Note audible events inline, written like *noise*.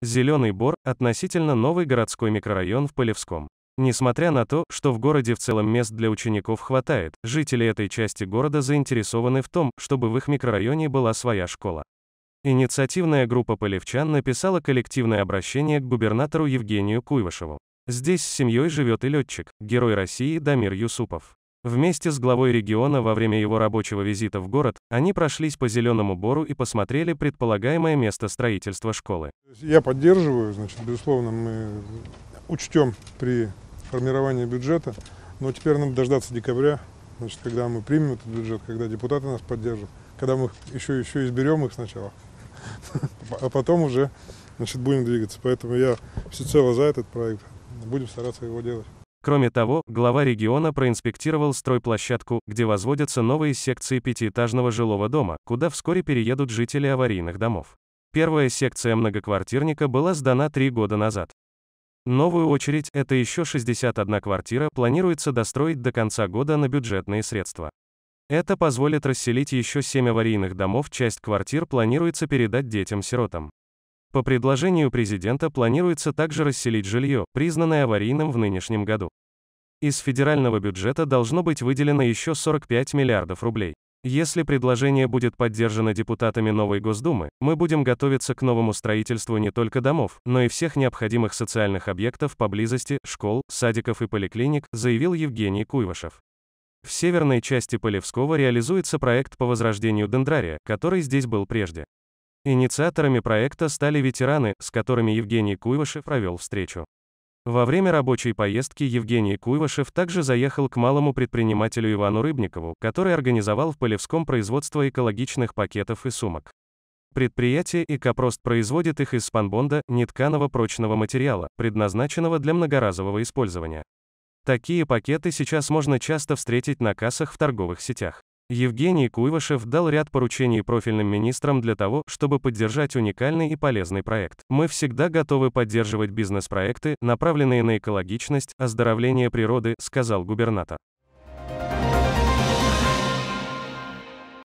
Зеленый Бор – относительно новый городской микрорайон в Полевском. Несмотря на то, что в городе в целом мест для учеников хватает, жители этой части города заинтересованы в том, чтобы в их микрорайоне была своя школа. Инициативная группа полевчан написала коллективное обращение к губернатору Евгению Куйвашеву. Здесь с семьей живет и летчик, герой России Дамир Юсупов. Вместе с главой региона во время его рабочего визита в город, они прошлись по Зеленому Бору и посмотрели предполагаемое место строительства школы. Я поддерживаю, значит, безусловно, мы учтем при формировании бюджета, но теперь нам дождаться декабря, значит, когда мы примем этот бюджет, когда депутаты нас поддержат, когда мы еще, еще изберем их сначала, *laughs* а потом уже значит, будем двигаться. Поэтому я всецело за этот проект, будем стараться его делать. Кроме того, глава региона проинспектировал стройплощадку, где возводятся новые секции пятиэтажного жилого дома, куда вскоре переедут жители аварийных домов. Первая секция многоквартирника была сдана три года назад. Новую очередь, это еще 61 квартира, планируется достроить до конца года на бюджетные средства. Это позволит расселить еще 7 аварийных домов, часть квартир планируется передать детям-сиротам. По предложению президента планируется также расселить жилье, признанное аварийным в нынешнем году. Из федерального бюджета должно быть выделено еще 45 миллиардов рублей. Если предложение будет поддержано депутатами новой Госдумы, мы будем готовиться к новому строительству не только домов, но и всех необходимых социальных объектов поблизости, школ, садиков и поликлиник, заявил Евгений Куйвашев. В северной части Полевского реализуется проект по возрождению дендрария, который здесь был прежде. Инициаторами проекта стали ветераны, с которыми Евгений Куйвашев провел встречу. Во время рабочей поездки Евгений Куйвашев также заехал к малому предпринимателю Ивану Рыбникову, который организовал в Полевском производство экологичных пакетов и сумок. Предприятие «Экопрост» производит их из спанбонда, нетканого прочного материала, предназначенного для многоразового использования. Такие пакеты сейчас можно часто встретить на кассах в торговых сетях. Евгений Куйвашев дал ряд поручений профильным министрам для того, чтобы поддержать уникальный и полезный проект. Мы всегда готовы поддерживать бизнес-проекты, направленные на экологичность, оздоровление природы, сказал губернатор.